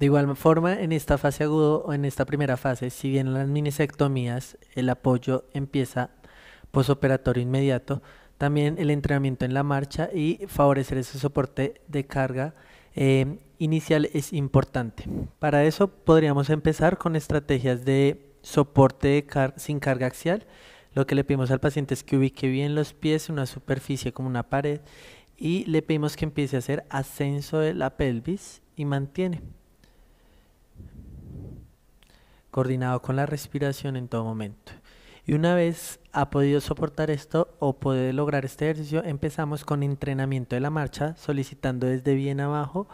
De igual forma, en esta fase agudo o en esta primera fase, si bien las minisectomías el apoyo empieza posoperatorio inmediato, también el entrenamiento en la marcha y favorecer ese soporte de carga eh, inicial es importante. Para eso podríamos empezar con estrategias de soporte sin carga axial. Lo que le pedimos al paciente es que ubique bien los pies en una superficie como una pared y le pedimos que empiece a hacer ascenso de la pelvis y mantiene coordinado con la respiración en todo momento. Y una vez ha podido soportar esto o puede lograr este ejercicio, empezamos con entrenamiento de la marcha, solicitando desde bien abajo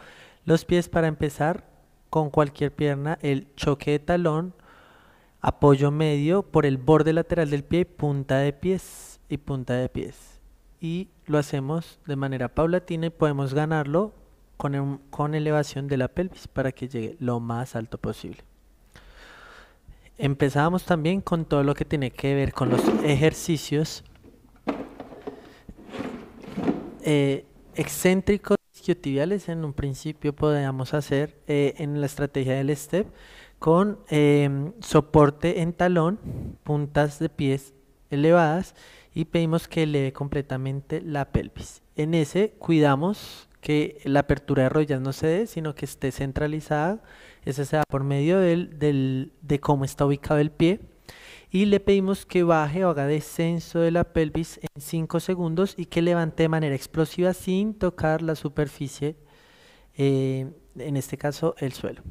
los pies para empezar con cualquier pierna, el choque de talón, apoyo medio por el borde lateral del pie, punta de pies y punta de pies. Y lo hacemos de manera paulatina y podemos ganarlo con, con elevación de la pelvis para que llegue lo más alto posible. Empezábamos también con todo lo que tiene que ver con los ejercicios eh, excéntricos isquiotibiales. En un principio podíamos hacer eh, en la estrategia del STEP con em, soporte en talón, puntas de pies elevadas y pedimos que eleve completamente la pelvis. En ese cuidamos que la apertura de rodillas no se dé, sino que esté centralizada. Esa sea por medio del, de cómo está ubicado el pie. Y le pedimos que baje o haga descenso de la pelvis en 5 segundos y que levante de manera explosiva sin tocar la superficie, eh, en este caso el suelo.